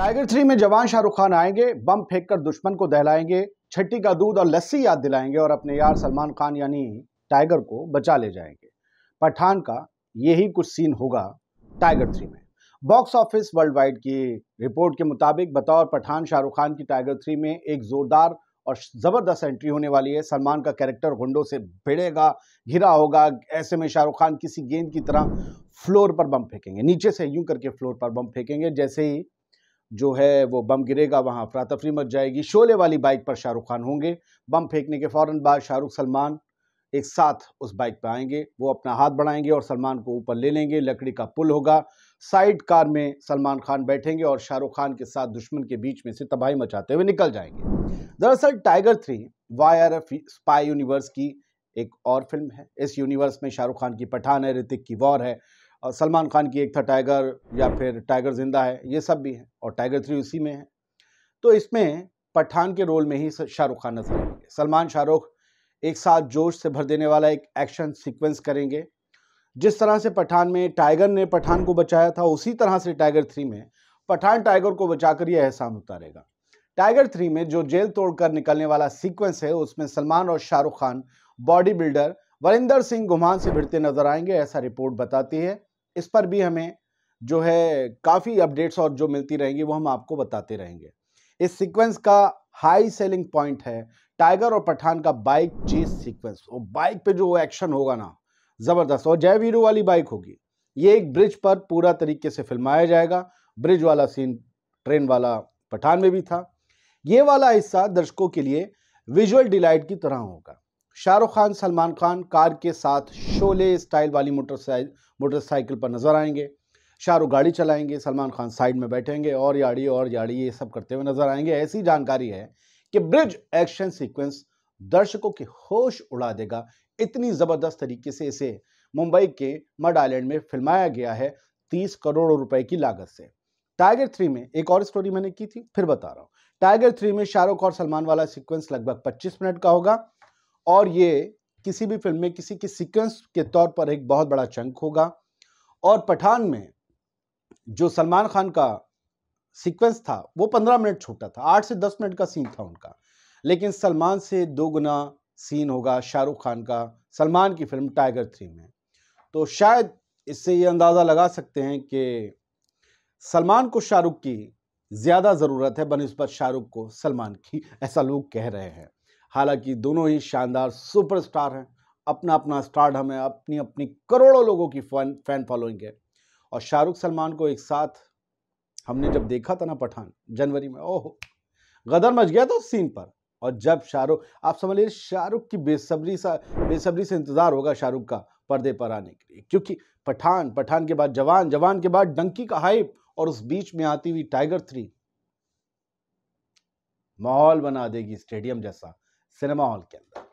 tiger three में जवान शाहरुख खान आएंगे बम फेंक कर दुश्मन को दहलाएंगे छट्टी का दूध और लस्सी याद दिलाएंगे और अपने यार सलमान खान यानी टाइगर को बचा ले जाएंगे पठान का यही कुछ सीन होगा टाइगर थ्री में बॉक्स ऑफिस वर्ल्ड वाइड की रिपोर्ट के मुताबिक बतौर पठान शाहरुख खान की टाइगर थ्री में एक जोरदार और ज़बरदस्त एंट्री होने वाली है सलमान का कैरेक्टर गुंडों से भिड़ेगा घिरा होगा ऐसे में शाहरुख खान किसी गेंद की तरह फ्लोर पर बम फेंकेंगे नीचे से यूं करके फ्लोर पर बम फेंकेंगे जैसे ही जो है वो बम गिरेगा वहाँ अफरा तफरी मच जाएगी शोले वाली बाइक पर शाहरुख खान होंगे बम फेंकने के फ़ौर बाद शाहरुख सलमान एक साथ उस बाइक पर आएंगे वो अपना हाथ बढ़ाएंगे और सलमान को ऊपर ले लेंगे लकड़ी का पुल होगा साइड कार में सलमान खान बैठेंगे और शाहरुख खान के साथ दुश्मन के बीच में से तबाही मचाते हुए निकल जाएंगे दरअसल Tiger three Y R F spy universe की एक और फिल्म है इस यूनिवर्स में शाहरुख खान की पठान है ऋतिक की वॉर है सलमान खान की एक था टाइगर या फिर टाइगर जिंदा है ये सब भी हैं और टाइगर थ्री उसी में है तो इसमें पठान के रोल में ही शाहरुख खान नजर आएंगे सलमान शाहरुख एक साथ जोश से भर देने वाला एक एक्शन सीक्वेंस करेंगे जिस तरह से पठान में टाइगर ने पठान को बचाया था उसी तरह से टाइगर थ्री में पठान टाइगर को बचाकर यह एहसान उतारेगा टाइगर थ्री में जो जेल तोड़कर निकलने वाला सीक्वेंस है उसमें सलमान और शाहरुख खान बॉडी बिल्डर वरिंदर सिंह गुमान से भिड़ते नजर आएंगे ऐसा रिपोर्ट बताती है इस पर भी हमें जो है काफ़ी अपडेट्स और जो मिलती रहेंगी वो हम आपको बताते रहेंगे इस सीक्वेंस का हाई सेलिंग पॉइंट है टाइगर और पठान का बाइक चेस सीक्वेंस वो बाइक पे जो एक्शन होगा ना ज़बरदस्त और जय वीरू वाली बाइक होगी ये एक ब्रिज पर पूरा तरीके से फिल्माया जाएगा ब्रिज वाला सीन ट्रेन वाला पठान में भी था ये वाला हिस्सा दर्शकों के लिए विजुअल डिलाइट की तरह होगा शाहरुख खान सलमान खान कार के साथ शोले स्टाइल वाली मोटरसाइकिल मोटरसाइकिल पर नज़र आएंगे शाहरुख गाड़ी चलाएंगे सलमान खान साइड में बैठेंगे और याड़ी और याड़ी ये सब करते हुए नज़र आएंगे ऐसी जानकारी है कि ब्रिज एक्शन सीक्वेंस दर्शकों के होश उड़ा देगा इतनी ज़बरदस्त तरीके से इसे मुंबई के मड आइलैंड में फिल्माया गया है तीस करोड़ रुपए की लागत से टाइगर थ्री में एक और स्टोरी मैंने की थी फिर बता रहा हूँ टाइगर थ्री में शाहरुख और सलमान वाला सीक्वेंस लगभग पच्चीस मिनट का होगा और ये किसी भी फिल्म में किसी के सीक्वेंस के तौर पर एक बहुत बड़ा चंक होगा और पठान में जो सलमान खान का सीक्वेंस था वो पंद्रह मिनट छोटा था आठ से दस मिनट का सीन था उनका लेकिन सलमान से दो गुना सीन होगा शाहरुख खान का सलमान की फिल्म टाइगर थ्री में तो शायद इससे ये अंदाज़ा लगा सकते हैं कि सलमान को शाहरुख की ज़्यादा ज़रूरत है बनस्बत शाहरुख को सलमान की ऐसा लोग कह रहे हैं हालांकि दोनों ही शानदार सुपरस्टार हैं अपना अपना स्टारडम है अपनी अपनी करोड़ों लोगों की फैन फैन फॉलोइंग है और शाहरुख सलमान को एक साथ हमने जब देखा था ना पठान जनवरी में ओहो गदर मच गया था उस सीन पर और जब शाहरुख आप समझ लीजिए शाहरुख की बेसब्री सा बेसब्री से इंतज़ार होगा शाहरुख का पर्दे पर आने के लिए क्योंकि पठान पठान के बाद जवान जवान के बाद डंकी का हाइप और उस बीच में आती हुई टाइगर थ्री माहौल बना देगी स्टेडियम जैसा सिनेमा हॉल के अंदर